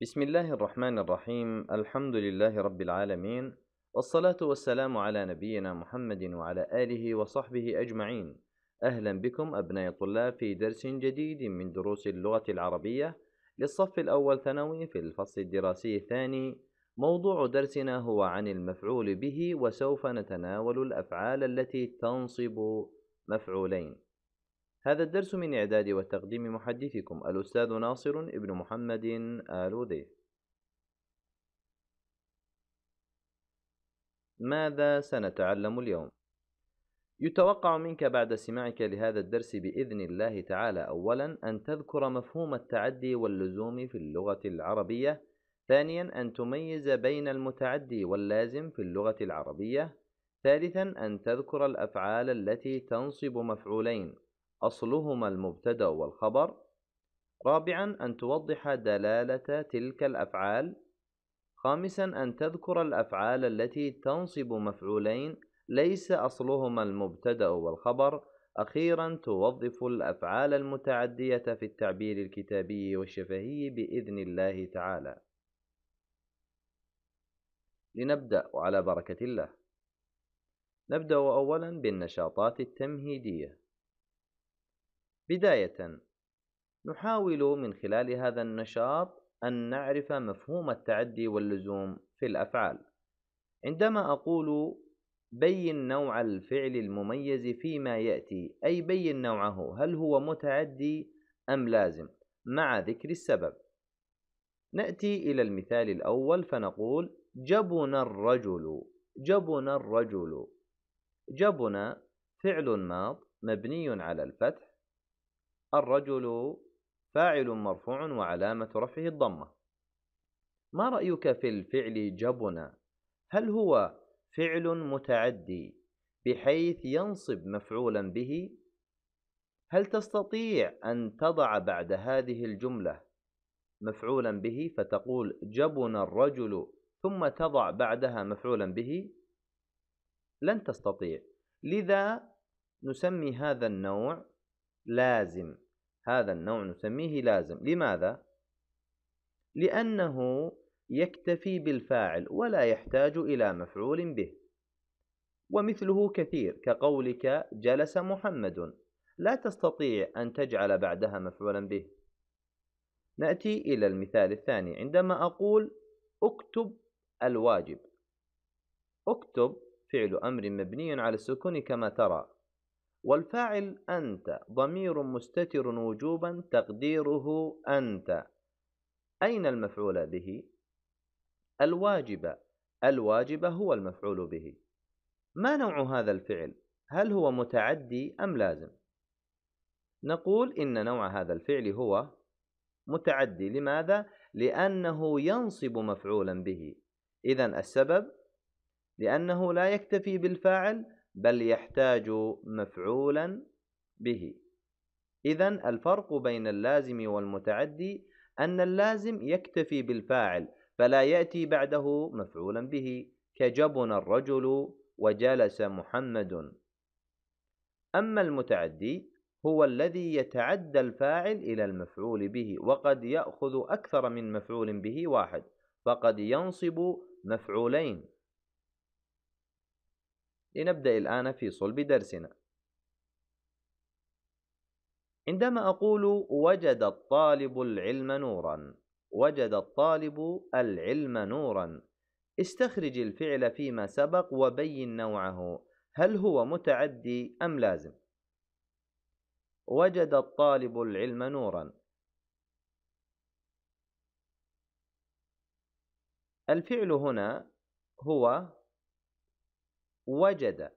بسم الله الرحمن الرحيم الحمد لله رب العالمين والصلاة والسلام على نبينا محمد وعلى آله وصحبه أجمعين أهلا بكم أبناء الطلاب في درس جديد من دروس اللغة العربية للصف الأول ثانوي في الفصل الدراسي الثاني موضوع درسنا هو عن المفعول به وسوف نتناول الأفعال التي تنصب مفعولين هذا الدرس من إعداد وتقديم محدثكم الأستاذ ناصر ابن محمد آل ذي ماذا سنتعلم اليوم؟ يتوقع منك بعد استماعك لهذا الدرس بإذن الله تعالى أولا أن تذكر مفهوم التعدي واللزوم في اللغة العربية ثانيا أن تميز بين المتعدي واللازم في اللغة العربية ثالثا أن تذكر الأفعال التي تنصب مفعولين أصلهما المبتدأ والخبر رابعا أن توضح دلالة تلك الأفعال خامسا أن تذكر الأفعال التي تنصب مفعولين ليس أصلهما المبتدأ والخبر أخيرا توظف الأفعال المتعدية في التعبير الكتابي والشفهي بإذن الله تعالى لنبدأ وعلى بركة الله نبدأ أولا بالنشاطات التمهيدية بداية نحاول من خلال هذا النشاط أن نعرف مفهوم التعدي واللزوم في الأفعال عندما أقول بين نوع الفعل المميز فيما يأتي أي بين نوعه هل هو متعدي أم لازم مع ذكر السبب نأتي إلى المثال الأول فنقول جبن الرجل جبن الرجل جبن فعل ماض مبني على الفتح الرجل فاعل مرفوع وعلامة رفعه الضمة ما رأيك في الفعل جبن هل هو فعل متعدي بحيث ينصب مفعولا به هل تستطيع أن تضع بعد هذه الجملة مفعولا به فتقول جبن الرجل ثم تضع بعدها مفعولا به لن تستطيع لذا نسمي هذا النوع لازم هذا النوع نسميه لازم لماذا لانه يكتفي بالفاعل ولا يحتاج الى مفعول به ومثله كثير كقولك جلس محمد لا تستطيع ان تجعل بعدها مفعولا به ناتي الى المثال الثاني عندما اقول اكتب الواجب اكتب فعل أمر مبني على السكون كما ترى والفاعل أنت ضمير مستتر وجوبا تقديره أنت أين المفعول به؟ الواجب الواجب هو المفعول به ما نوع هذا الفعل؟ هل هو متعدي أم لازم؟ نقول إن نوع هذا الفعل هو متعدي لماذا؟ لأنه ينصب مفعولا به إذا السبب لأنه لا يكتفي بالفاعل بل يحتاج مفعولا به إذا الفرق بين اللازم والمتعدي أن اللازم يكتفي بالفاعل فلا يأتي بعده مفعولا به كجبن الرجل وجلس محمد أما المتعدي هو الذي يتعدى الفاعل إلى المفعول به وقد يأخذ أكثر من مفعول به واحد فقد ينصب مفعولين لنبدأ الآن في صلب درسنا عندما أقول وجد الطالب العلم نورا وجد الطالب العلم نورا استخرج الفعل فيما سبق وبين نوعه هل هو متعدي أم لازم وجد الطالب العلم نورا الفعل هنا هو وجد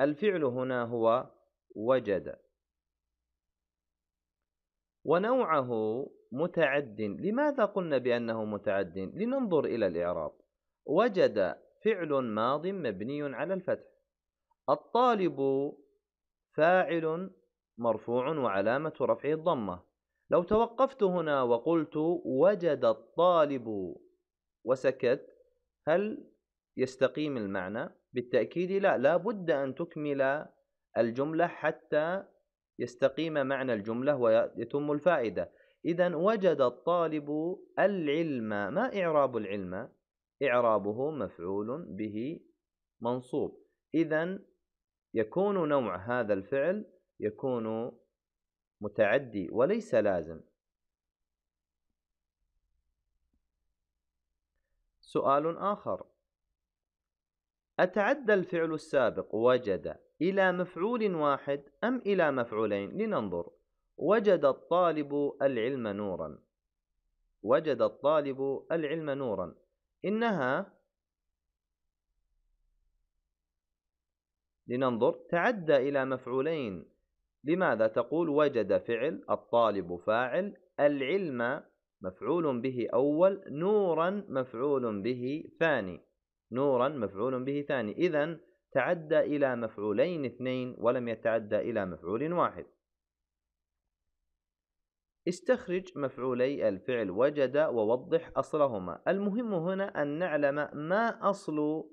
الفعل هنا هو وجد ونوعه متعد لماذا قلنا بأنه متعد لننظر إلى الإعراب وجد فعل ماض مبني على الفتح الطالب فاعل مرفوع وعلامة رفعه الضمة لو توقفت هنا وقلت وجد الطالب وسكت هل يستقيم المعنى بالتأكيد لا لا بد أن تكمل الجملة حتى يستقيم معنى الجملة ويتم الفائدة إذا وجد الطالب العلم ما إعراب العلم إعرابه مفعول به منصوب إذا يكون نوع هذا الفعل يكون متعدي وليس لازم سؤال آخر أتعدى الفعل السابق وجد إلى مفعول واحد أم إلى مفعولين لننظر وجد الطالب العلم نورا وجد الطالب العلم نورا إنها لننظر تعدى إلى مفعولين لماذا تقول وجد فعل الطالب فاعل العلم مفعول به أول نورا مفعول به ثاني نورا مفعول به ثاني إذا تعدى إلى مفعولين اثنين ولم يتعدى إلى مفعول واحد استخرج مفعولي الفعل وجد ووضح أصلهما المهم هنا أن نعلم ما أصل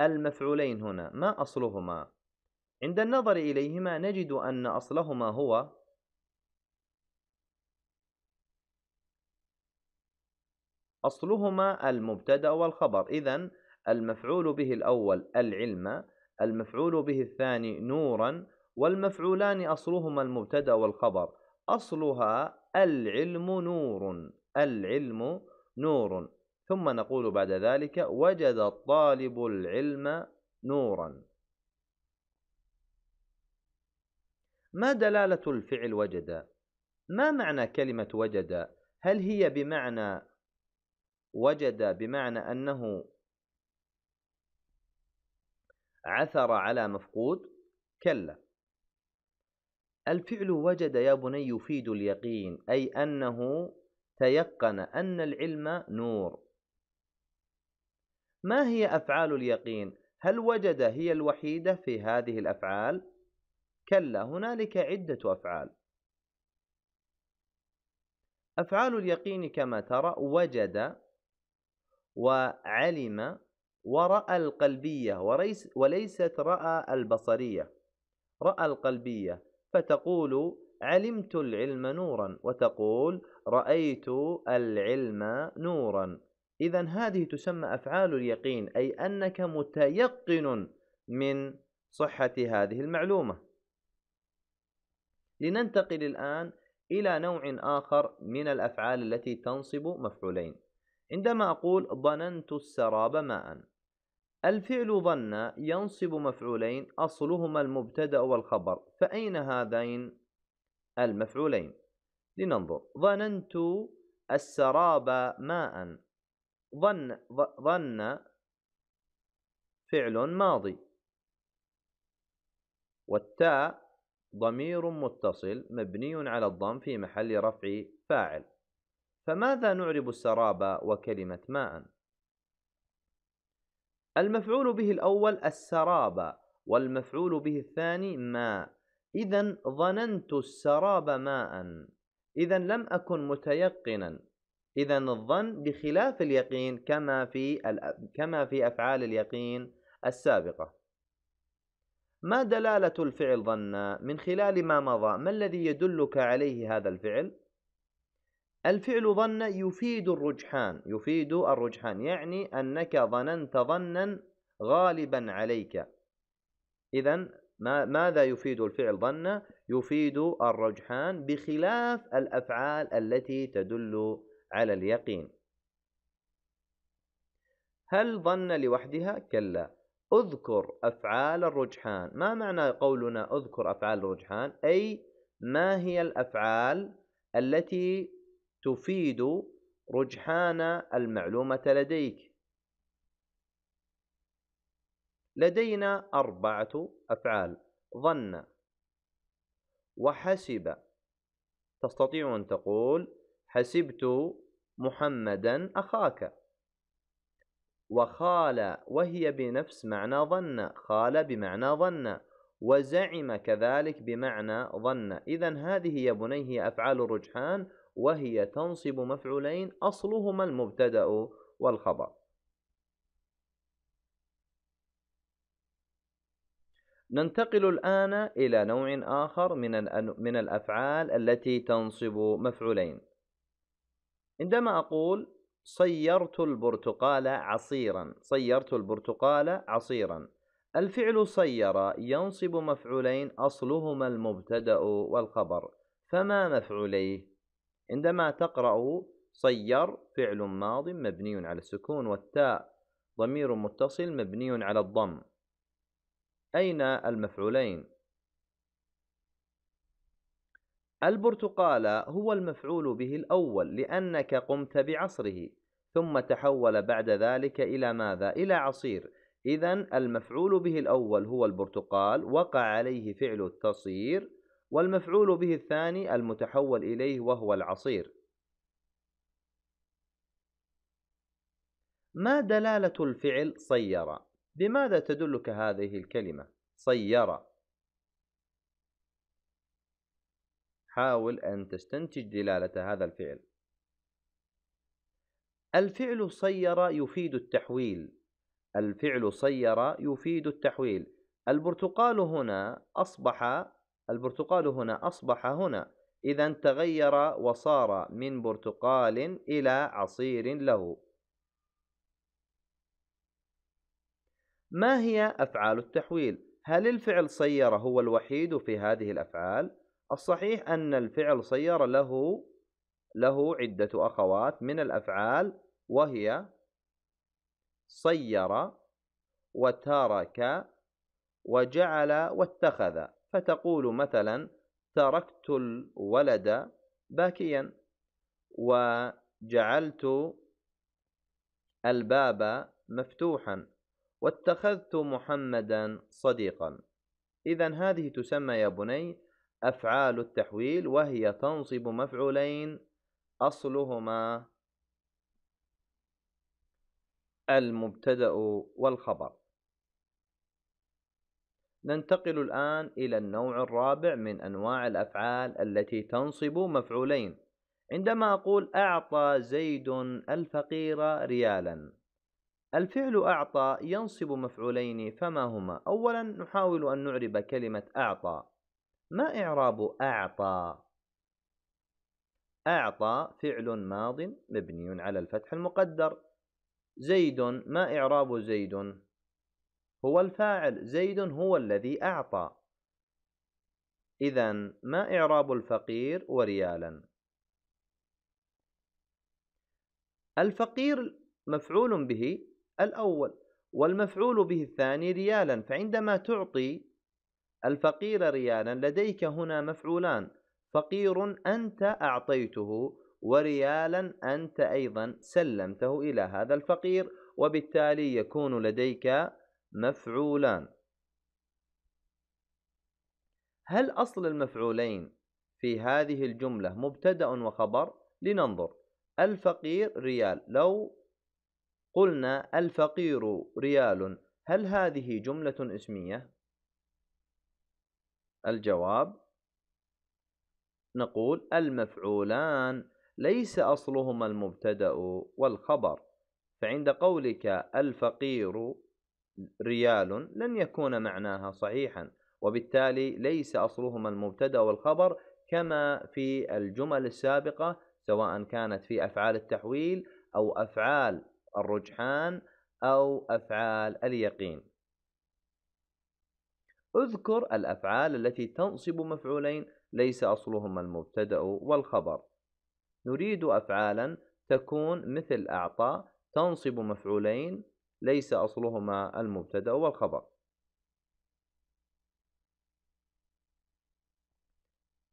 المفعولين هنا ما أصلهما عند النظر إليهما نجد أن أصلهما هو أصلهما المبتدأ والخبر إذا المفعول به الأول العلم المفعول به الثاني نورا والمفعولان أصلهما المبتدأ والخبر أصلها العلم نور العلم نور ثم نقول بعد ذلك وجد الطالب العلم نورا ما دلالة الفعل وجد؟ ما معنى كلمة وجد؟ هل هي بمعنى وجد بمعنى أنه عثر على مفقود؟ كلا الفعل وجد يا بني يفيد اليقين أي أنه تيقن أن العلم نور ما هي أفعال اليقين؟ هل وجد هي الوحيدة في هذه الأفعال؟ كلا هنالك عدة أفعال أفعال اليقين كما ترى وجد وعلم ورأى القلبية وليست رأى البصرية رأى القلبية فتقول علمت العلم نورا وتقول رأيت العلم نورا إذا هذه تسمى أفعال اليقين أي أنك متيقن من صحة هذه المعلومة لننتقل الآن إلى نوع آخر من الأفعال التي تنصب مفعولين عندما أقول ظننت السراب ماء الفعل ظن ينصب مفعولين أصلهما المبتدأ والخبر فأين هذين المفعولين لننظر ظننت السراب ماء ظن ظن فعل ماضي والتاء ضمير متصل مبني على الضم في محل رفع فاعل فماذا نعرب السراب وكلمة ماء؟ المفعول به الأول السراب والمفعول به الثاني ماء إذا ظننت السراب ماء إذا لم أكن متيقنا إذا الظن بخلاف اليقين كما في كما في أفعال اليقين السابقة ما دلالة الفعل ظنا من خلال ما مضى ما الذي يدلك عليه هذا الفعل الفعل ظن يفيد الرجحان يفيد الرجحان يعني أنك ظننت ظنا غالبا عليك إذا ما ماذا يفيد الفعل ظن يفيد الرجحان بخلاف الأفعال التي تدل على اليقين هل ظن لوحدها كلا اذكر أفعال الرجحان ما معنى قولنا اذكر أفعال الرجحان أي ما هي الأفعال التي تفيد رجحان المعلومة لديك لدينا أربعة أفعال ظن وحسب تستطيع أن تقول حسبت محمدا أخاك وخال وهي بنفس معنى ظن خال بمعنى ظن وزعم كذلك بمعنى ظن إذا هذه يا بني هي أفعال الرجحان وهي تنصب مفعولين أصلهما المبتدأ والخبر ننتقل الآن إلى نوع آخر من من الأفعال التي تنصب مفعولين عندما أقول صيرت البرتقال عصيرا صيرت البرتقال عصيرا الفعل صير ينصب مفعولين أصلهما المبتدأ والخبر فما مفعوليه عندما تقرأ صير فعل ماض مبني على السكون والتاء ضمير متصل مبني على الضم أين المفعولين البرتقال هو المفعول به الأول لأنك قمت بعصره ثم تحول بعد ذلك إلى ماذا؟ إلى عصير إذا المفعول به الأول هو البرتقال وقع عليه فعل التصير والمفعول به الثاني المتحول إليه وهو العصير ما دلالة الفعل صير؟ بماذا تدلك هذه الكلمة؟ صير حاول أن تستنتج دلالة هذا الفعل. الفعل صير يفيد التحويل. الفعل صير يفيد التحويل. البرتقال هنا أصبح البرتقال هنا أصبح هنا، إذا تغير وصار من برتقال إلى عصير له. ما هي أفعال التحويل؟ هل الفعل صير هو الوحيد في هذه الأفعال؟ الصحيح أن الفعل صير له له عدة أخوات من الأفعال وهي صير وترك وجعل واتخذ فتقول مثلا تركت الولد باكيا وجعلت الباب مفتوحا واتخذت محمدا صديقا إذا هذه تسمى يا بني أفعال التحويل وهي تنصب مفعولين أصلهما المبتدأ والخبر ننتقل الآن إلى النوع الرابع من أنواع الأفعال التي تنصب مفعولين عندما أقول أعطى زيد الفقير ريالا الفعل أعطى ينصب مفعولين فما هما؟ أولا نحاول أن نعرب كلمة أعطى ما إعراب أعطى أعطى فعل ماض مبني على الفتح المقدر زيد ما إعراب زيد هو الفاعل زيد هو الذي أعطى إذا ما إعراب الفقير وريالا الفقير مفعول به الأول والمفعول به الثاني ريالا فعندما تعطي الفقير ريالا لديك هنا مفعولان فقير أنت أعطيته وريالا أنت أيضا سلمته إلى هذا الفقير وبالتالي يكون لديك مفعولان هل أصل المفعولين في هذه الجملة مبتدأ وخبر؟ لننظر الفقير ريال لو قلنا الفقير ريال هل هذه جملة اسمية؟ الجواب نقول المفعولان ليس أصلهما المبتدأ والخبر فعند قولك الفقير ريال لن يكون معناها صحيحا وبالتالي ليس أصلهما المبتدأ والخبر كما في الجمل السابقة سواء كانت في أفعال التحويل أو أفعال الرجحان أو أفعال اليقين اذكر الأفعال التي تنصب مفعولين ليس أصلهما المبتدأ والخبر نريد أفعالا تكون مثل أعطى تنصب مفعولين ليس أصلهما المبتدأ والخبر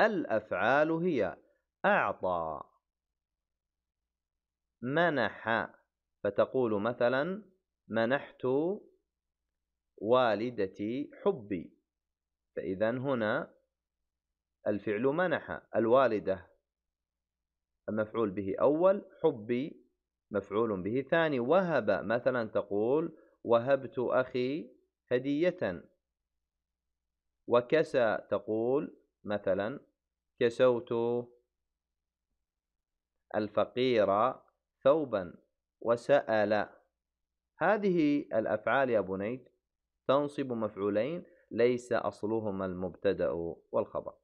الأفعال هي أعطى منح فتقول مثلا منحت والدتي حبي فإذا هنا الفعل منح الوالدة مفعول به أول حبي مفعول به ثاني وهب مثلا تقول وهبت أخي هدية وكسى تقول مثلا كسوت الفقير ثوبا وسأل هذه الأفعال يا بنيت تنصب مفعولين ليس أصلهما المبتدأ والخبر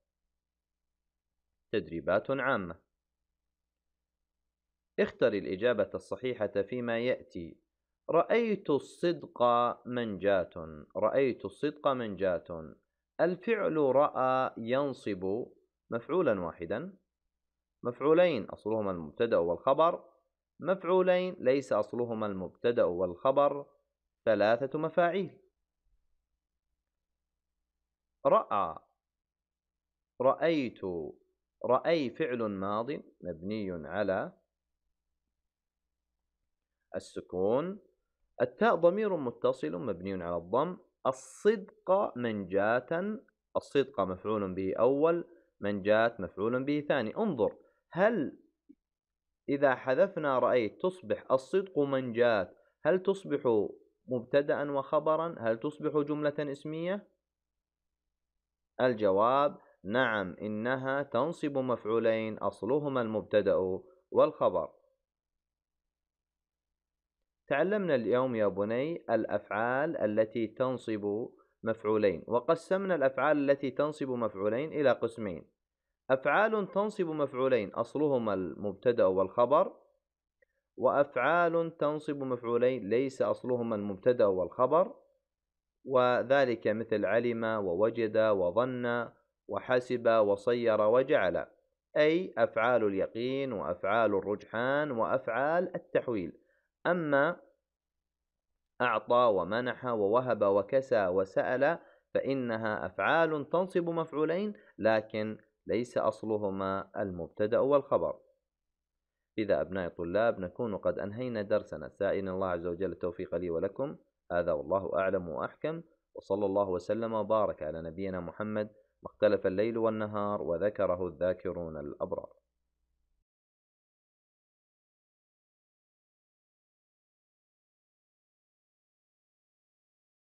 تدريبات عامة اختر الإجابة الصحيحة فيما يأتي رأيت الصدق منجاة رأيت الصدق منجاة الفعل رأى ينصب مفعولا واحدا مفعولين أصلهما المبتدأ والخبر مفعولين ليس أصلهما المبتدأ والخبر ثلاثة مفاعيل رأى رأيت رأي فعل ماض مبني على السكون التاء ضمير متصل مبني على الضم الصدق منجاة الصدق مفعول به أول منجاة مفعول به ثاني انظر هل إذا حذفنا رأيت تصبح الصدق منجاة هل تصبح مبتدأ وخبرا هل تصبح جملة اسمية الجواب نعم إنها تنصب مفعولين أصلهما المبتدأ والخبر تعلمنا اليوم يا بني الأفعال التي تنصب مفعولين وقسمنا الأفعال التي تنصب مفعولين إلى قسمين أفعال تنصب مفعولين أصلهما المبتدأ والخبر وأفعال تنصب مفعولين ليس أصلهما المبتدأ والخبر وذلك مثل علم ووجد وظن وحسب وصير وجعل أي أفعال اليقين وأفعال الرجحان وأفعال التحويل أما أعطى ومنح ووهب وكسى وسأل فإنها أفعال تنصب مفعولين لكن ليس أصلهما المبتدأ والخبر إذا أبناء الطلاب نكون قد أنهينا درسنا سائلين الله عز وجل التوفيق لي ولكم هذا والله أعلم وأحكم وصلى الله وسلم وبارك على نبينا محمد ما اختلف الليل والنهار وذكره الذاكرون الأبرار